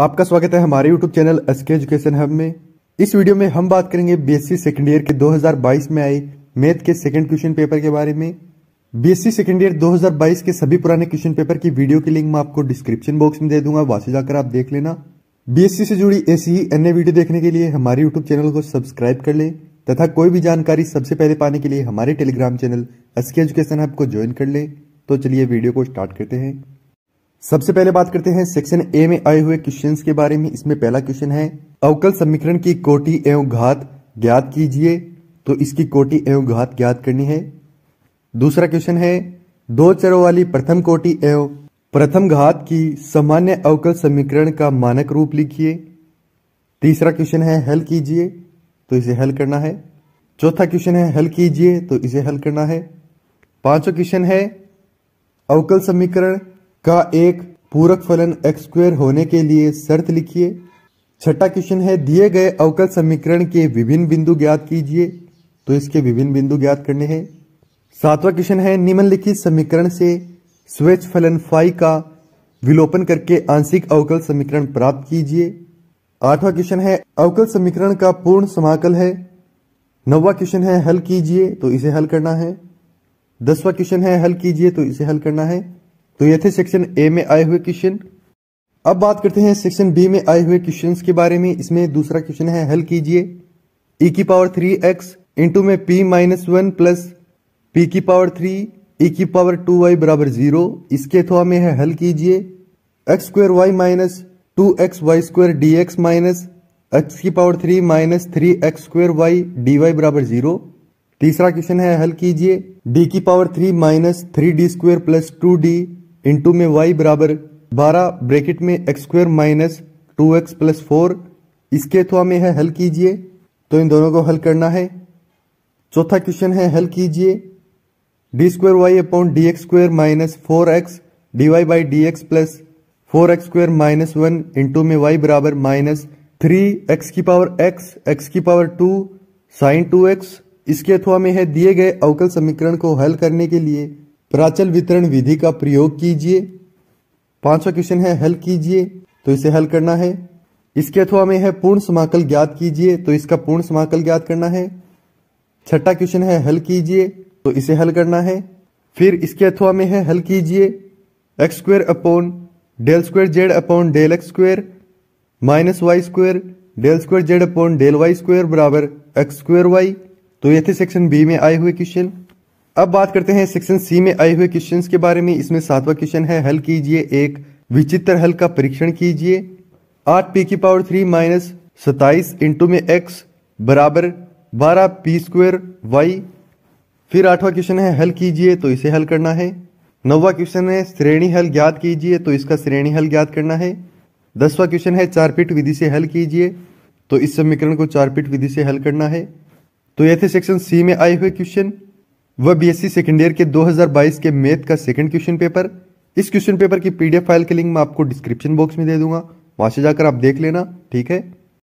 आपका स्वागत है हमारे YouTube channel S K education hub में इस वीडियो में हम बात करेंगे बीएससी सेकेंड ईयर के 2022 में आए मैथ के सेकेंड क्वेश्चन पेपर के बारे में बीएससी सेकेंड ईयर 2022 के सभी पुराने क्वेश्चन पेपर की वीडियो की लिंक मैं आपको डिस्क्रिप्शन बॉक्स में दे दूंगा वहां से जाकर आप देख लेना बीएससी से जुड़ी ऐसी ही अन्य वीडियो देखने के लिए हमारे यूट्यूब चैनल को सब्सक्राइब कर ले तथा कोई भी जानकारी सबसे पहले पाने के लिए हमारे Telegram channel S K education hub को ज्वाइन कर ले तो चलिए वीडियो को स्टार्ट करते हैं सबसे पहले बात करते हैं सेक्शन ए में आए हुए क्वेश्चन के बारे में इसमें पहला क्वेश्चन है अवकल समीकरण की कोटि एवं घात ज्ञात कीजिए तो इसकी कोटि एवं घात ज्ञात करनी है दूसरा क्वेश्चन है दो चरों वाली प्रथम कोटि एवं प्रथम घात की सामान्य अवकल समीकरण का मानक रूप लिखिए तीसरा क्वेश्चन है हल कीजिए तो इसे हल करना है चौथा क्वेश्चन है हल कीजिए तो इसे हल करना है पांचवा क्वेश्चन है अवकल समीकरण का एक पूरक फलन एक्स स्क्वेयर होने के लिए शर्त लिखिए छठा क्वेश्चन है दिए गए अवकल समीकरण के विभिन्न बिंदु ज्ञात कीजिए तो इसके विभिन्न बिंदु ज्ञात करने हैं सातवां क्वेश्चन है निम्नलिखित समीकरण से स्वेच्छ फलन फाइव का विलोपन करके आंशिक अवकल समीकरण प्राप्त कीजिए आठवां क्वेश्चन है अवकल समीकरण का पूर्ण समाकल है नौवा क्वेश्चन है हल कीजिए तो इसे हल करना है दसवां क्वेश्चन है हल कीजिए तो इसे हल करना है तो ये थे सेक्शन ए में आए हुए क्वेश्चन अब बात करते हैं सेक्शन बी में आए हुए क्वेश्चन के बारे में इसमें दूसरा क्वेश्चन है हल कीजिए ई e की पावर थ्री एक्स इंटू में P minus one plus P की पावर थ्री ई की पावर टू वाई बराबर जीरो इसके अथवा में है हल कीजिए X square Y minus two X Y square D X minus X की power three minus three X square Y D Y बराबर जीरो तीसरा क्वेश्चन है हल कीजिए डी की power three minus three D square plus two D into में Y बराबर बारह ब्रेकेट में X square minus two X plus four इसके अथवा में है हल कीजिए तो इन दोनों को हल करना है चौथा क्वेश्चन है हल कीजिए D square Y upon D X square minus four X D Y by D X plus four X square minus one into में वाई बराबर माइनस थ्री एक्स की पावर एक्स एक्स की power two sine two X इसके अथवा में है दिए गए अवकल समीकरण को हल करने के लिए प्राचल वितरण विधि का प्रयोग कीजिए पांचवा क्वेश्चन है हल कीजिए तो इसे हल करना है इसके अथवा में है पूर्ण समाकल ज्ञात कीजिए तो इसका पूर्ण समाकल ज्ञात करना है छठा क्वेश्चन है हल कीजिए तो इसे हल करना है फिर इसके अथवा में है हल कीजिए X square upon del square Z upon del X square minus Y square del square Z upon del Y square बराबर एक्स स्क्वेयर वाई तो ये थे सेक्शन बी में आए हुए क्वेश्चन अब बात करते हैं सेक्शन सी में आए हुए क्वेश्चन के बारे में इसमें सातवा क्वेश्चन है हल कीजिए एक विचित्र हल का परीक्षण कीजिए आठ पी की पावर थ्री माइनस सताइस इंटू में एक्स बराबर बारह पी स्क्वेयर वाई फिर आठवां क्वेश्चन है हल कीजिए तो इसे हल करना है नौवा क्वेश्चन है श्रेणी हल ज्ञात कीजिए तो इसका श्रेणी हल ज्ञात करना है दसवां क्वेश्चन है चारपीट विधि से हल कीजिए तो इस समीकरण को चारपीट विधि से हल करना है तो ये थे सेक्शन सी में आए हुए क्वेश्चन वह बीएससी सेकेंड ईयर के 2022 के मैथ का सेकेंड क्वेश्चन पेपर इस क्वेश्चन पेपर की पीडीएफ फाइल के लिंक मैं आपको डिस्क्रिप्शन बॉक्स में दे दूंगा वहां से जाकर आप देख लेना ठीक है